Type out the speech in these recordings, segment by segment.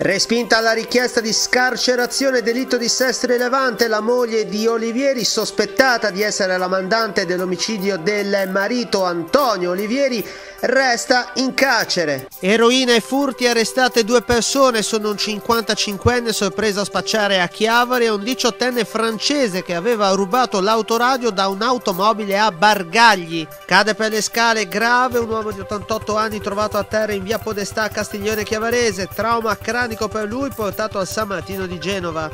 Respinta la richiesta di scarcerazione delitto di sesto rilevante, la moglie di Olivieri, sospettata di essere la mandante dell'omicidio del marito Antonio Olivieri, resta in carcere. Eroina e furti arrestate due persone, sono un 55enne sorpreso a spacciare a Chiavari e un 18enne francese che aveva rubato l'autoradio da un'automobile a Bargagli. Cade per le scale grave un uomo di 88 anni trovato a terra in via Podestà a Castiglione Chiavarese, trauma cranico per lui portato al San Martino di Genova.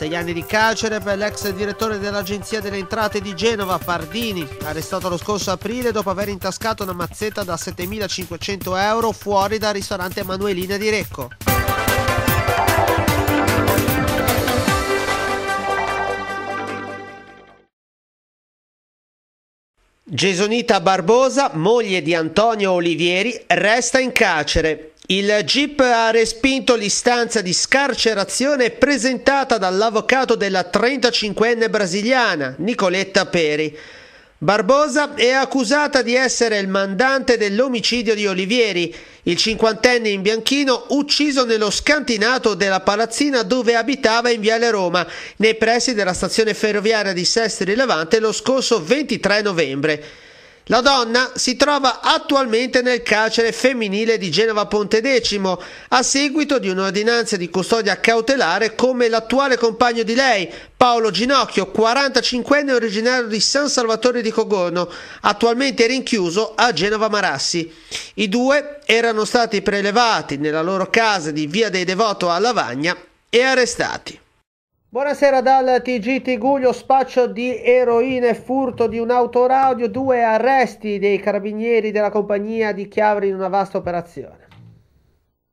Sei anni di carcere per l'ex direttore dell'Agenzia delle Entrate di Genova, Pardini, arrestato lo scorso aprile dopo aver intascato una mazzetta da 7.500 euro fuori dal ristorante Manuelina di Recco. Gesonita Barbosa, moglie di Antonio Olivieri, resta in carcere. Il GIP ha respinto l'istanza di scarcerazione presentata dall'avvocato della 35enne brasiliana Nicoletta Peri. Barbosa è accusata di essere il mandante dell'omicidio di Olivieri, il cinquantenne in bianchino ucciso nello scantinato della palazzina dove abitava in Viale Roma, nei pressi della stazione ferroviaria di Sestri Levante lo scorso 23 novembre. La donna si trova attualmente nel carcere femminile di Genova Ponte Decimo a seguito di un'ordinanza di custodia cautelare come l'attuale compagno di lei, Paolo Ginocchio, 45enne originario di San Salvatore di Cogorno, attualmente rinchiuso a Genova Marassi. I due erano stati prelevati nella loro casa di Via dei Devoto a Lavagna e arrestati. Buonasera dal TG Tiguglio, spaccio di eroine, furto di un'autoradio, due arresti dei carabinieri della compagnia di Chiavari in una vasta operazione.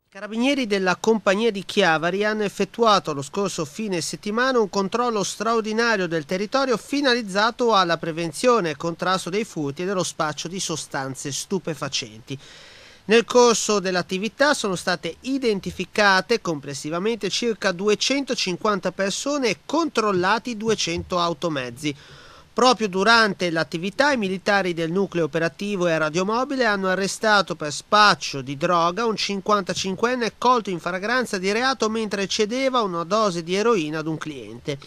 I Carabinieri della compagnia di Chiavari hanno effettuato lo scorso fine settimana un controllo straordinario del territorio finalizzato alla prevenzione e contrasto dei furti e dello spaccio di sostanze stupefacenti. Nel corso dell'attività sono state identificate complessivamente circa 250 persone e controllati 200 automezzi. Proprio durante l'attività i militari del nucleo operativo e radiomobile hanno arrestato per spaccio di droga un 55enne colto in fragranza di reato mentre cedeva una dose di eroina ad un cliente.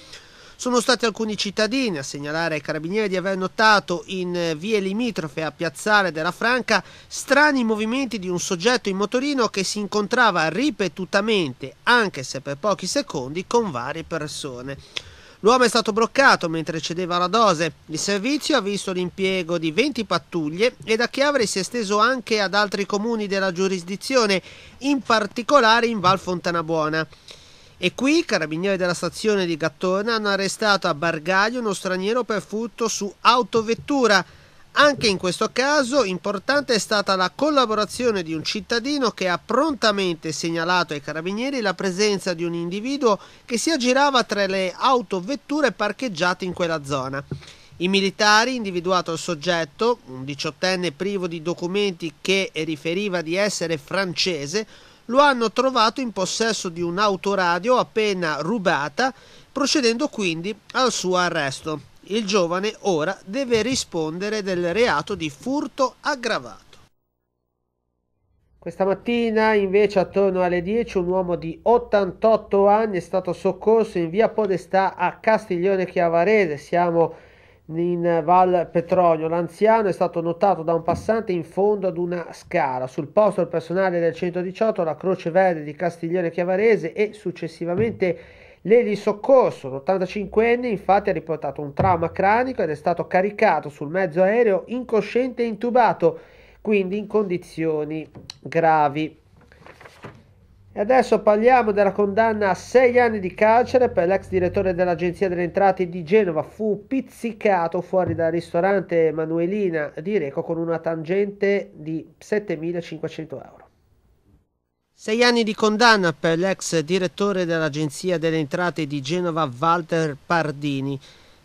Sono stati alcuni cittadini a segnalare ai carabinieri di aver notato in eh, vie limitrofe a Piazzale della Franca strani movimenti di un soggetto in motorino che si incontrava ripetutamente, anche se per pochi secondi, con varie persone. L'uomo è stato bloccato mentre cedeva la dose. Il servizio ha visto l'impiego di 20 pattuglie e da Chiavari si è esteso anche ad altri comuni della giurisdizione, in particolare in Val Fontanabuona. E qui i carabinieri della stazione di Gattone hanno arrestato a Bargaglio uno straniero per furto su autovettura. Anche in questo caso importante è stata la collaborazione di un cittadino che ha prontamente segnalato ai carabinieri la presenza di un individuo che si aggirava tra le autovetture parcheggiate in quella zona. I militari, individuato il soggetto, un diciottenne privo di documenti che riferiva di essere francese, lo hanno trovato in possesso di un'autoradio appena rubata, procedendo quindi al suo arresto. Il giovane ora deve rispondere del reato di furto aggravato. Questa mattina invece attorno alle 10 un uomo di 88 anni è stato soccorso in via Podestà a Castiglione Chiavarese. Siamo in Val Petronio. L'anziano è stato notato da un passante in fondo ad una scala. Sul posto il personale del 118, la Croce Verde di Castiglione Chiavarese e successivamente l'Eli Soccorso. L'85enne infatti ha riportato un trauma cranico ed è stato caricato sul mezzo aereo incosciente e intubato, quindi in condizioni gravi. E adesso parliamo della condanna a sei anni di carcere per l'ex direttore dell'Agenzia delle Entrate di Genova. Fu pizzicato fuori dal ristorante Manuelina di Reco con una tangente di 7.500 euro. Sei anni di condanna per l'ex direttore dell'Agenzia delle Entrate di Genova Walter Pardini.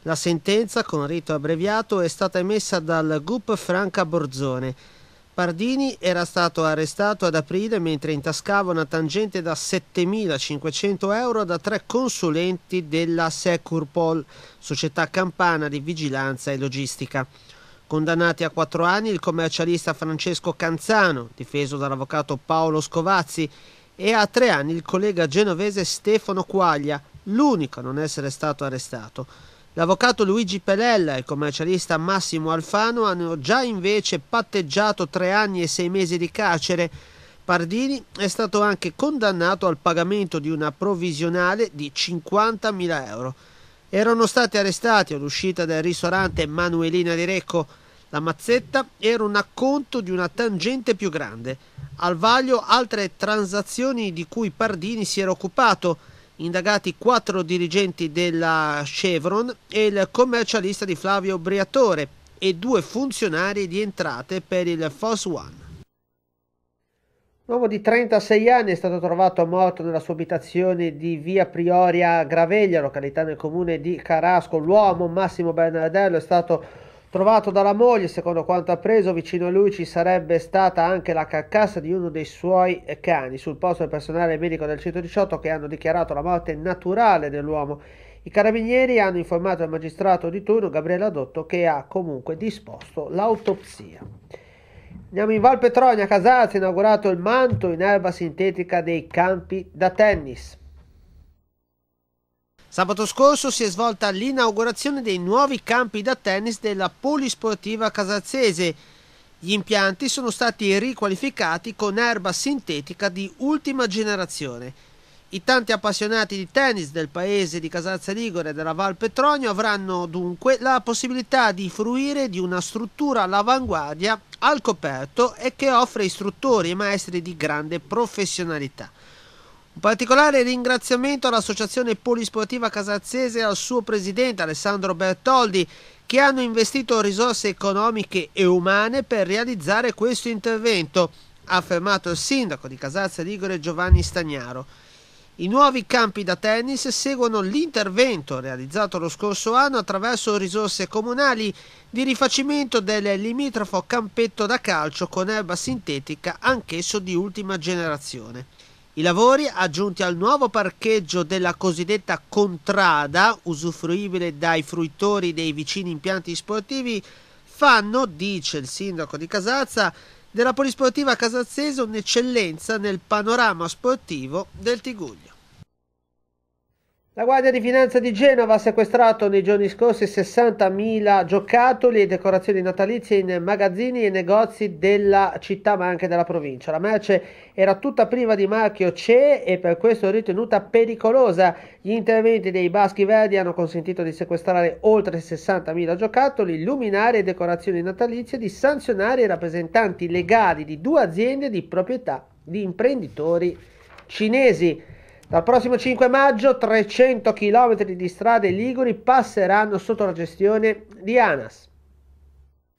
La sentenza, con rito abbreviato, è stata emessa dal GUP Franca Borzone. Pardini era stato arrestato ad aprile mentre intascava una tangente da 7.500 euro da tre consulenti della Securpol, società campana di vigilanza e logistica. Condannati a quattro anni il commercialista Francesco Canzano, difeso dall'avvocato Paolo Scovazzi, e a tre anni il collega genovese Stefano Quaglia, l'unico a non essere stato arrestato. L'avvocato Luigi Pelella e il commercialista Massimo Alfano hanno già invece patteggiato tre anni e sei mesi di carcere. Pardini è stato anche condannato al pagamento di una provvisionale di 50.000 euro. Erano stati arrestati all'uscita del ristorante Manuelina di Recco. La mazzetta era un acconto di una tangente più grande. Al vaglio altre transazioni di cui Pardini si era occupato indagati quattro dirigenti della Chevron e il commercialista di Flavio Briatore e due funzionari di entrate per il FOS One. Un uomo di 36 anni è stato trovato morto nella sua abitazione di via Prioria Graveglia, località nel comune di Carasco. L'uomo Massimo Bernardello è stato Trovato dalla moglie, secondo quanto appreso, vicino a lui ci sarebbe stata anche la carcassa di uno dei suoi cani. Sul posto del personale medico del 118 che hanno dichiarato la morte naturale dell'uomo. I carabinieri hanno informato il magistrato di turno Gabriele Adotto che ha comunque disposto l'autopsia. Andiamo in Val Petronia, a Casazzo, inaugurato il manto in erba sintetica dei campi da tennis. Sabato scorso si è svolta l'inaugurazione dei nuovi campi da tennis della Polisportiva Casalzese. Gli impianti sono stati riqualificati con erba sintetica di ultima generazione. I tanti appassionati di tennis del paese di Casalza Ligure e della Val Petronio avranno dunque la possibilità di fruire di una struttura all'avanguardia, al coperto e che offre istruttori e maestri di grande professionalità. Un particolare ringraziamento all'Associazione Polisportiva Casazzese e al suo presidente Alessandro Bertoldi che hanno investito risorse economiche e umane per realizzare questo intervento, ha affermato il sindaco di Casazza Ligure Giovanni Stagnaro. I nuovi campi da tennis seguono l'intervento realizzato lo scorso anno attraverso risorse comunali di rifacimento del limitrofo campetto da calcio con erba sintetica anch'esso di ultima generazione. I lavori aggiunti al nuovo parcheggio della cosiddetta contrada, usufruibile dai fruitori dei vicini impianti sportivi, fanno, dice il sindaco di Casazza, della polisportiva casazzese un'eccellenza nel panorama sportivo del Tiguglio. La Guardia di Finanza di Genova ha sequestrato nei giorni scorsi 60.000 giocattoli e decorazioni natalizie in magazzini e negozi della città ma anche della provincia. La merce era tutta priva di marchio CE e per questo ritenuta pericolosa. Gli interventi dei Baschi Verdi hanno consentito di sequestrare oltre 60.000 giocattoli, luminari e decorazioni natalizie, di sanzionare i rappresentanti legali di due aziende di proprietà di imprenditori cinesi. Dal prossimo 5 maggio 300 km di strade liguri passeranno sotto la gestione di ANAS.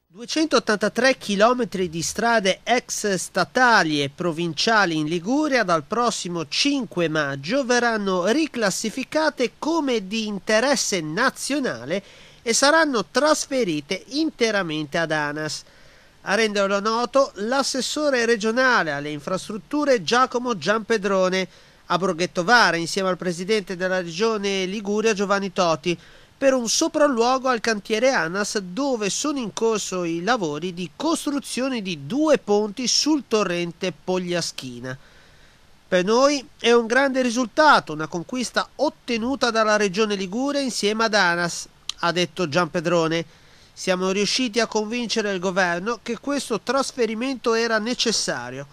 283 km di strade ex statali e provinciali in Liguria dal prossimo 5 maggio verranno riclassificate come di interesse nazionale e saranno trasferite interamente ad ANAS. A renderlo noto l'assessore regionale alle infrastrutture Giacomo Giampedrone a Broghettovara insieme al presidente della regione Liguria Giovanni Toti per un sopralluogo al cantiere ANAS dove sono in corso i lavori di costruzione di due ponti sul torrente Pogliaschina. Per noi è un grande risultato, una conquista ottenuta dalla regione Liguria insieme ad ANAS, ha detto Gian Pedrone. Siamo riusciti a convincere il governo che questo trasferimento era necessario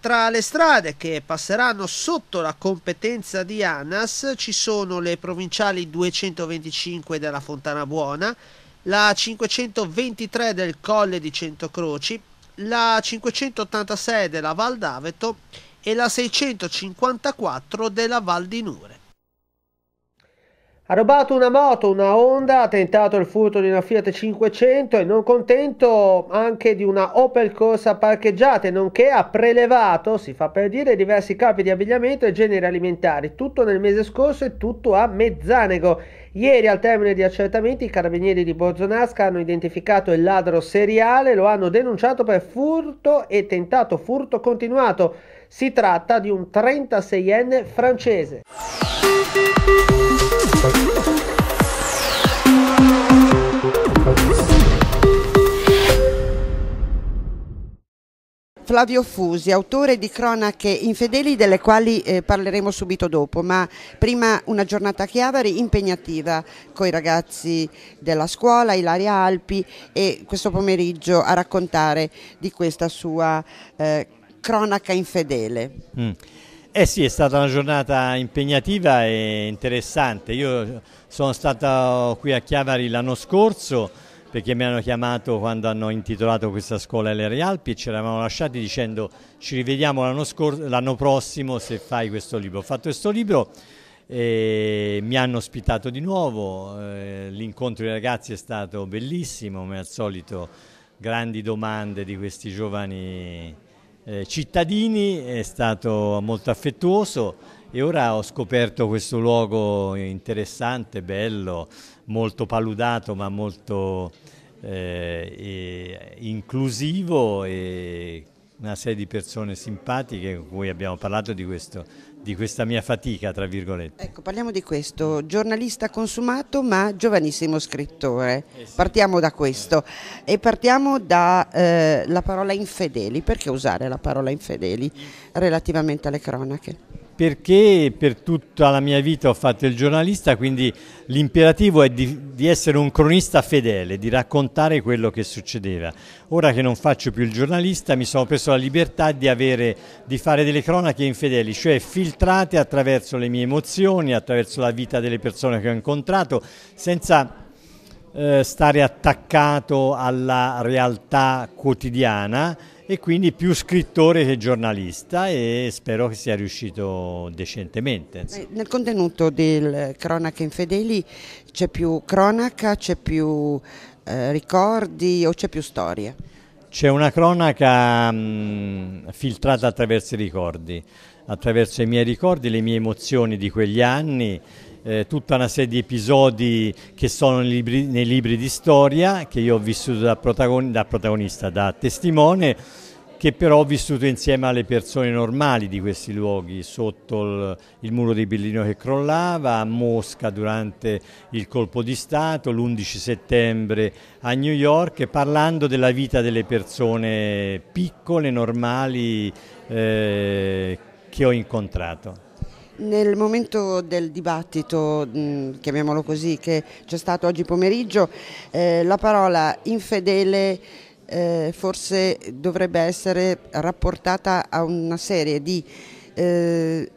tra le strade che passeranno sotto la competenza di ANAS ci sono le provinciali 225 della Fontana Buona, la 523 del Colle di Centocroci, la 586 della Val d'Aveto e la 654 della Val di Nure. Ha rubato una moto, una Honda, ha tentato il furto di una Fiat 500 e non contento anche di una Opel Corsa parcheggiata, nonché ha prelevato, si fa per dire, diversi capi di abbigliamento e generi alimentari, tutto nel mese scorso e tutto a Mezzanego. Ieri al termine di accertamenti i carabinieri di Borzonasca hanno identificato il ladro seriale, lo hanno denunciato per furto e tentato furto continuato. Si tratta di un 36enne francese. Flavio Fusi, autore di cronache infedeli delle quali eh, parleremo subito dopo, ma prima una giornata a Chiavari impegnativa con i ragazzi della scuola, Ilaria Alpi e questo pomeriggio a raccontare di questa sua eh, cronaca infedele. Mm. Eh sì, è stata una giornata impegnativa e interessante. Io sono stato qui a Chiavari l'anno scorso perché mi hanno chiamato quando hanno intitolato questa scuola alle Realpi e ci eravamo lasciati dicendo ci rivediamo l'anno, prossimo se fai questo libro. Ho fatto questo libro e mi hanno ospitato di nuovo, eh, l'incontro dei ragazzi è stato bellissimo, come al solito grandi domande di questi giovani eh, cittadini, è stato molto affettuoso e ora ho scoperto questo luogo interessante, bello, molto paludato ma molto eh, inclusivo e una serie di persone simpatiche con cui abbiamo parlato di questo di questa mia fatica, tra virgolette. Ecco, parliamo di questo, giornalista consumato ma giovanissimo scrittore. Eh sì. Partiamo da questo eh. e partiamo dalla eh, parola infedeli. Perché usare la parola infedeli mm. relativamente alle cronache? perché per tutta la mia vita ho fatto il giornalista, quindi l'imperativo è di, di, essere un cronista fedele, di raccontare quello che succedeva. Ora che non faccio più il giornalista mi sono preso la libertà di, avere, di fare delle cronache infedeli, cioè filtrate attraverso le mie emozioni, attraverso la vita delle persone che ho incontrato, senza eh, stare attaccato alla realtà quotidiana e quindi più scrittore che giornalista e spero che sia riuscito decentemente. Nel contenuto del Cronaca Infedeli c'è più cronaca, c'è più eh, ricordi o c'è più storia? C'è una cronaca mh, mm, filtrata attraverso i ricordi, attraverso i miei ricordi, le mie emozioni di quegli anni, eh, tutta una serie di episodi che sono nei libri, nei libri di storia, che io ho vissuto da, protagoni, da protagonista, da testimone, che però ho vissuto insieme alle persone normali di questi luoghi, sotto il, il, muro di Bellino che crollava, a Mosca durante il colpo di Stato, l'11 settembre a New York, parlando della vita delle persone piccole, normali, eh, che ho incontrato. Nel momento del dibattito, mm, chiamiamolo così, che c'è stato oggi pomeriggio, eh, la parola infedele eh, forse dovrebbe essere rapportata a una serie di eh,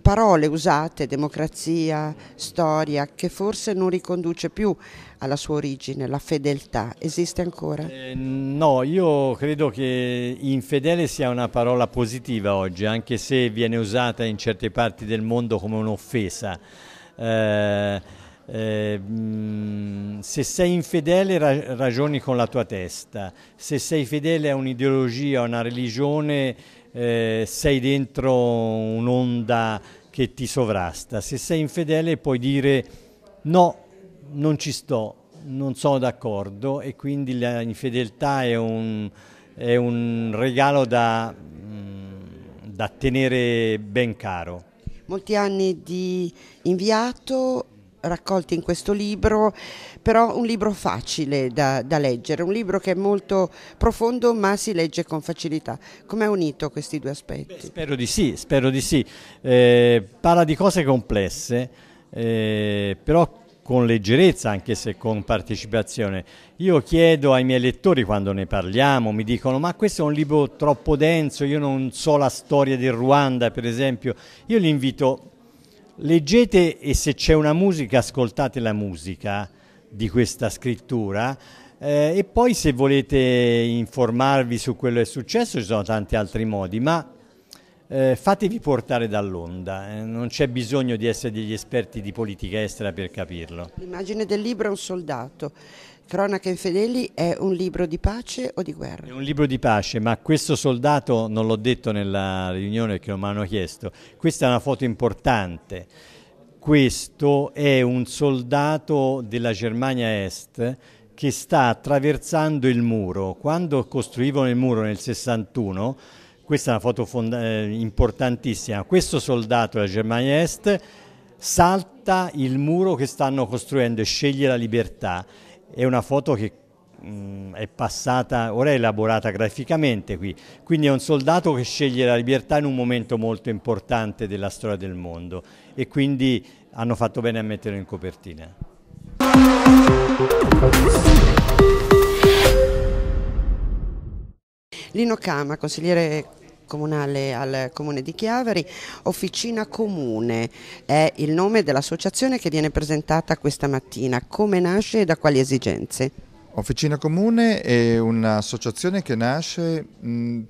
parole usate, democrazia, storia, che forse non riconduce più alla sua origine, la fedeltà, esiste ancora? Eh, no, io credo che infedele sia una parola positiva oggi, anche se viene usata in certe parti del mondo come un'offesa. Eh, eh, mm, se sei infedele ragioni con la tua testa, se sei fedele a un'ideologia, a una religione, eh, sei dentro un'onda che ti sovrasta, se sei infedele puoi dire no non ci sto, non sono d'accordo e quindi l'infedeltà è un, è un regalo da, mm, da tenere ben caro. Molti anni di inviato raccolti in questo libro, però un libro facile da, da, leggere, un libro che è molto profondo ma si legge con facilità. Come ha unito questi due aspetti? Beh, spero di sì, spero di sì. Eh, parla di cose complesse, eh, però con leggerezza, anche se con partecipazione. Io chiedo ai miei lettori quando ne parliamo, mi dicono ma questo è un libro troppo denso, io non so la storia del Ruanda per esempio, io li invito, leggete e se c'è una musica ascoltate la musica di questa scrittura eh, e poi se volete informarvi su quello che è successo ci sono tanti altri modi, ma eh, fatevi portare dall'onda, eh, non c'è bisogno di essere degli esperti di politica estera per capirlo. L'immagine del libro è un soldato. Cronaca infedeli è un libro di pace o di guerra? È un libro di pace, ma questo soldato, non l'ho detto nella riunione che mi hanno chiesto, questa è una foto importante. Questo è un soldato della Germania Est che sta attraversando il muro. Quando costruivano il muro nel 61 questa è una foto fonda- eh, importantissima. Questo soldato della Germania Est salta il muro che stanno costruendo e sceglie la libertà. È una foto che mh, mm, è passata, ora è elaborata graficamente qui. Quindi è un soldato che sceglie la libertà in un momento molto importante della storia del mondo e quindi hanno fatto bene a metterlo in copertina. Lino Cama, consigliere comunale al comune di Chiaveri, Officina Comune è il nome dell'associazione che viene presentata questa mattina, come nasce e da quali esigenze? Officina Comune è un'associazione che nasce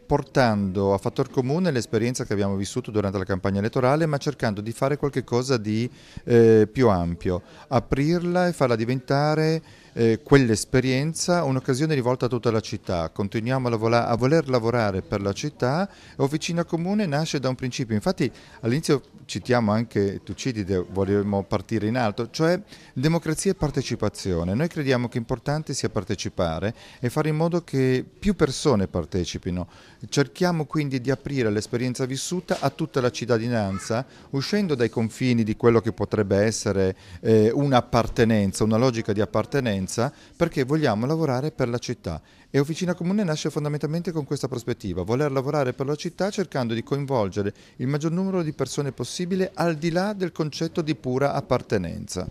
portando a fattor comune l'esperienza che abbiamo vissuto durante la campagna elettorale ma cercando di fare qualcosa di eh, più ampio, aprirla e farla diventare eh, quell'esperienza un'occasione rivolta a tutta la città. Continuiamo a, lavorare, a voler lavorare per la città. Officina Comune nasce da un principio, infatti all'inizio citiamo anche Tucidide, vogliamo partire in alto, cioè democrazia e partecipazione. Noi crediamo che importante sia partecipare e fare in modo che più persone partecipino. Cerchiamo quindi di aprire l'esperienza vissuta a tutta la cittadinanza, uscendo dai confini di quello che potrebbe essere eh, un'appartenenza, una logica di appartenenza, perché vogliamo lavorare per la città. E Officina Comune nasce fondamentalmente con questa prospettiva, voler lavorare per la città cercando di coinvolgere il maggior numero di persone possibile al di là del concetto di pura appartenenza.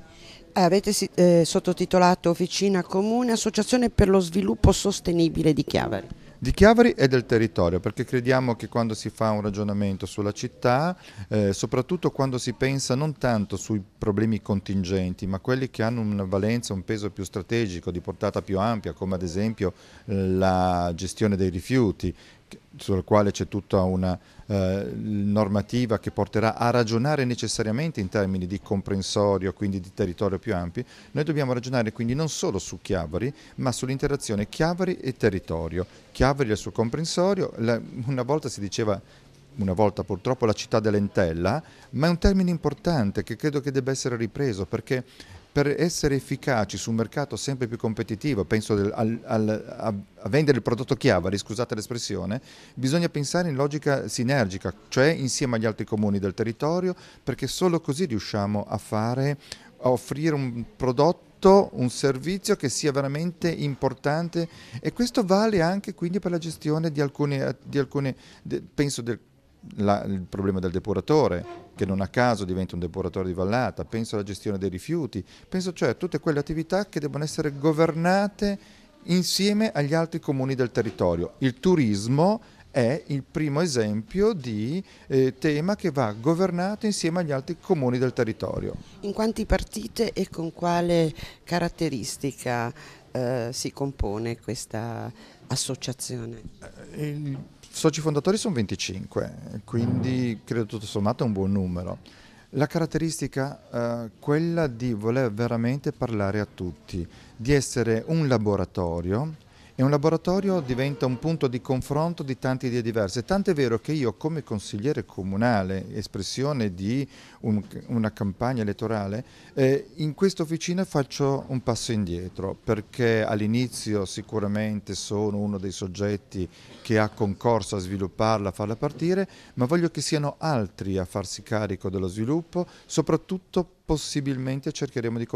Avete eh, sottotitolato Officina Comune, Associazione per lo sviluppo sostenibile di Chiavari di Chiavari e del territorio, perché crediamo che quando si fa un ragionamento sulla città, eh, soprattutto quando si pensa non tanto sui problemi contingenti, ma quelli che hanno una valenza, un peso più strategico, di portata più ampia, come ad esempio eh, la gestione dei rifiuti, sul quale c'è tutta una eh, normativa che porterà a ragionare necessariamente in termini di comprensorio, quindi di territorio più ampi, noi dobbiamo ragionare quindi non solo su Chiavari, ma sull'interazione Chiavari e territorio. Chiavari e il suo comprensorio, la, una volta si diceva una volta purtroppo la città dell'entella, ma è un termine importante che credo che debba essere ripreso perché per essere efficaci su un mercato sempre più competitivo, penso del, al, al, a, a, vendere il prodotto chiave, scusate l'espressione, bisogna pensare in logica sinergica, cioè insieme agli altri comuni del territorio, perché solo così riusciamo a, fare, a offrire un prodotto un servizio che sia veramente importante e questo vale anche quindi per la gestione di alcune, di alcune penso del la, il problema del depuratore, che non a caso diventa un depuratore di vallata, penso alla gestione dei rifiuti, penso cioè a tutte quelle attività che devono essere governate insieme agli altri comuni del territorio. Il turismo è il primo esempio di eh, tema che va governato insieme agli altri comuni del territorio. In quanti partite e con quale caratteristica eh, si compone questa associazione? Eh, il soci fondatori sono 25, quindi mm. credo tutto sommato è un buon numero. La caratteristica è eh, quella di voler veramente parlare a tutti, di essere un laboratorio e un laboratorio diventa un punto di confronto di tante idee diverse. Tant'è vero che io come consigliere comunale, espressione di un, una campagna elettorale, eh, in questa officina faccio un passo indietro perché all'inizio sicuramente sono uno dei soggetti che ha concorso a svilupparla, a farla partire, ma voglio che siano altri a farsi carico dello sviluppo, soprattutto possibilmente cercheremo di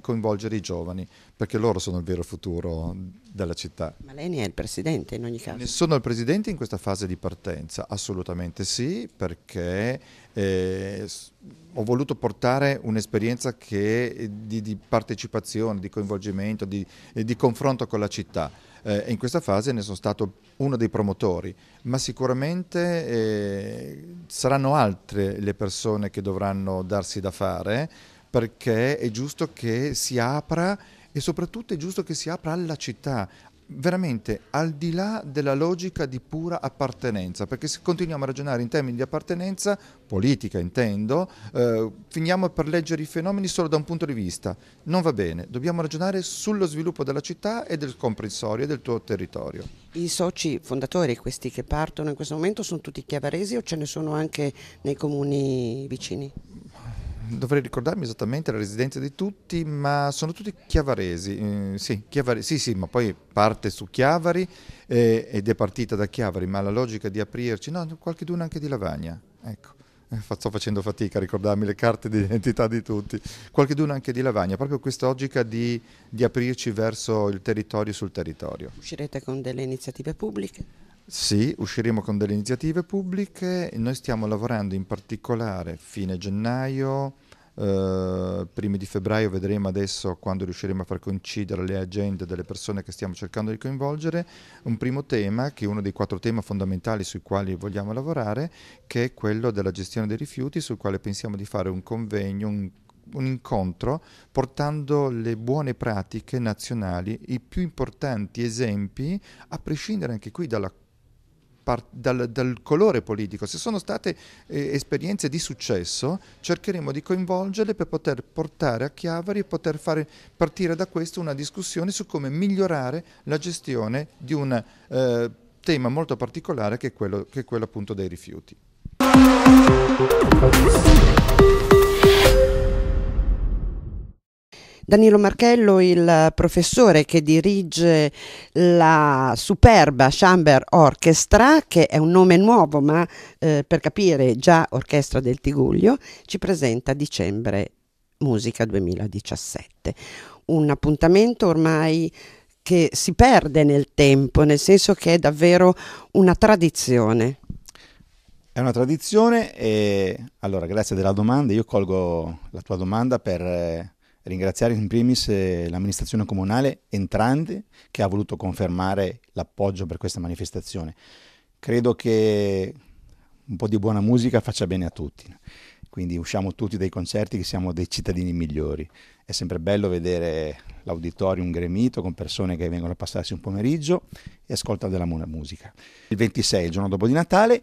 coinvolgere i giovani, perché loro sono il vero futuro della città. Ma lei ne è il presidente in ogni caso? Ne sono il presidente in questa fase di partenza, assolutamente sì, perché eh, ho voluto portare un'esperienza eh, di, di, partecipazione, di coinvolgimento, di, eh, di confronto con la città. Eh, in questa fase ne sono stato uno dei promotori, ma sicuramente eh, saranno altre le persone che dovranno darsi da fare perché è giusto che si apra e soprattutto è giusto che si apra alla città, veramente al di là della logica di pura appartenenza, perché se continuiamo a ragionare in termini di appartenenza, politica intendo, eh, finiamo per leggere i fenomeni solo da un punto di vista. Non va bene, dobbiamo ragionare sullo sviluppo della città e del comprensorio e del tuo territorio. I soci fondatori, questi che partono in questo momento, sono tutti chiavaresi o ce ne sono anche nei comuni vicini? dovrei ricordarmi esattamente la residenza di tutti, ma sono tutti chiavaresi. Eh, sì, chiavari, sì, sì, ma poi parte su Chiavari eh, ed è partita da Chiavari, ma la logica di aprirci, no, qualche duna anche di Lavagna, ecco. Eh, sto facendo fatica a ricordarmi le carte d'identità di tutti, qualche duna anche di Lavagna, proprio questa logica di, di aprirci verso il territorio sul territorio. Uscirete con delle iniziative pubbliche? Sì, usciremo con delle iniziative pubbliche, noi stiamo lavorando in particolare fine gennaio, eh, primi di febbraio vedremo adesso quando riusciremo a far coincidere le agende delle persone che stiamo cercando di coinvolgere, un primo tema che è uno dei quattro temi fondamentali sui quali vogliamo lavorare, che è quello della gestione dei rifiuti, sul quale pensiamo di fare un convegno, un un incontro portando le buone pratiche nazionali, i più importanti esempi, a prescindere anche qui dalla par- dal, dal, colore politico, se sono state eh, esperienze di successo, cercheremo di coinvolgerle per poter portare a Chiavari e poter fare partire da questo una discussione su come migliorare la gestione di un eh, tema molto particolare che è quello, che è quello appunto dei rifiuti. Danilo Marchello, il professore che dirige la superba Chamber Orchestra, che è un nome nuovo ma eh, per capire già Orchestra del Tiguglio, ci presenta dicembre Musica 2017. Un appuntamento ormai che si perde nel tempo, nel senso che è davvero una tradizione. È una tradizione e allora grazie della domanda, io colgo la tua domanda per eh, ringraziare in primis eh, l'amministrazione comunale entrante che ha voluto confermare l'appoggio per questa manifestazione. Credo che un po' di buona musica faccia bene a tutti, quindi usciamo tutti dai concerti che siamo dei cittadini migliori. È sempre bello vedere l'auditorium gremito con persone che vengono a passarsi un pomeriggio e ascoltano della musica. Il 26, il giorno dopo di Natale,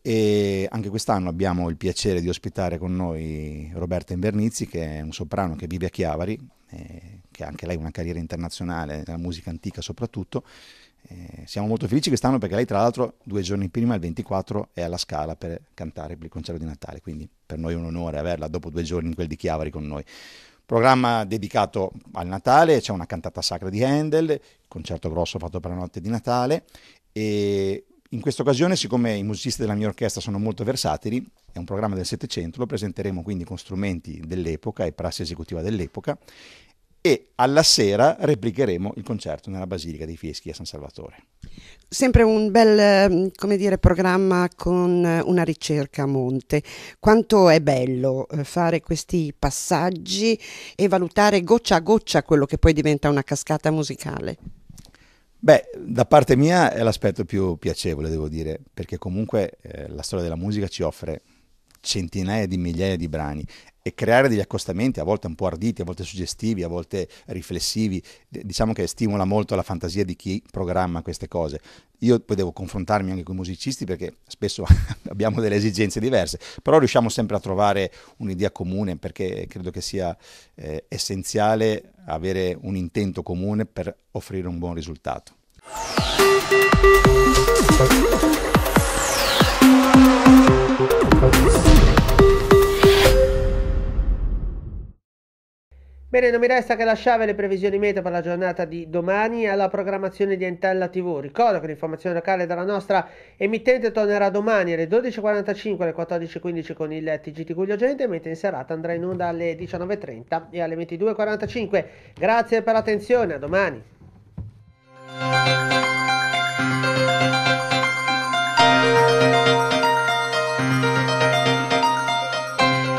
e anche quest'anno abbiamo il piacere di ospitare con noi Roberta Invernizzi, che è un soprano che vive a Chiavari, eh, che anche lei una carriera internazionale nella musica antica soprattutto. Eh, siamo molto felici quest'anno perché lei, tra l'altro, due giorni prima, il 24, è alla Scala per cantare il concerto di Natale. Quindi per noi è un onore averla dopo due giorni in quel di Chiavari con noi. Programma dedicato al Natale, c'è una cantata sacra di Handel, concerto grosso fatto per la notte di Natale e in questa occasione, siccome i musicisti della mia orchestra sono molto versatili, è un programma del Settecento, lo presenteremo quindi con strumenti dell'epoca e prassi esecutiva dell'epoca e alla sera replicheremo il concerto nella Basilica dei Fieschi a San Salvatore. Sempre un bel mm, dire, programma con eh, una ricerca a monte. Quanto è bello eh, fare questi passaggi e valutare goccia a goccia quello che poi diventa una cascata musicale. Beh, da parte mia è l'aspetto più piacevole, devo dire, perché comunque eh, la storia della musica ci offre centinaia di migliaia di brani e creare degli accostamenti, a volte un po' arditi, a volte suggestivi, a volte riflessivi, diciamo che stimola molto la fantasia di chi programma queste cose. Io poi devo confrontarmi anche con i musicisti perché spesso abbiamo delle esigenze diverse, però riusciamo sempre a trovare un'idea comune perché credo che sia eh, essenziale avere un intento comune per offrire un buon risultato. Bene, non mi resta che lasciare le previsioni meta per la giornata di domani alla programmazione di Entella TV. Ricordo che l'informazione locale dalla nostra emittente tornerà domani alle 12.45 alle 14.15 con il TGT Guglio Gente, mentre in serata andrà in onda alle 19.30 e alle 22.45. Grazie per l'attenzione, a domani.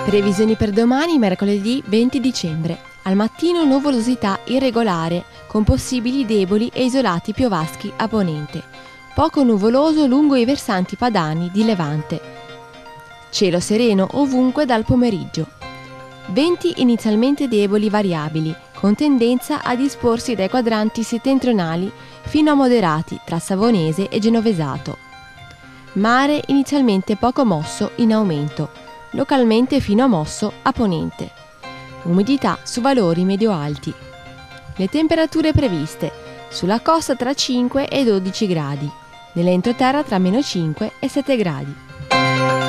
Previsioni per domani, mercoledì 20 dicembre. Al mattino nuvolosità irregolare, con possibili deboli e isolati piovaschi a ponente. Poco nuvoloso lungo i versanti padani di Levante. Cielo sereno ovunque dal pomeriggio. Venti inizialmente deboli variabili, con tendenza a disporsi dai quadranti settentrionali fino a moderati tra Savonese e Genovesato. Mare inizialmente poco mosso in aumento localmente fino a Mosso a ponente. Umidità su valori medio-alti. Le temperature previste sulla costa tra 5 e 12 gradi, nell'entroterra tra meno 5 e 7 gradi.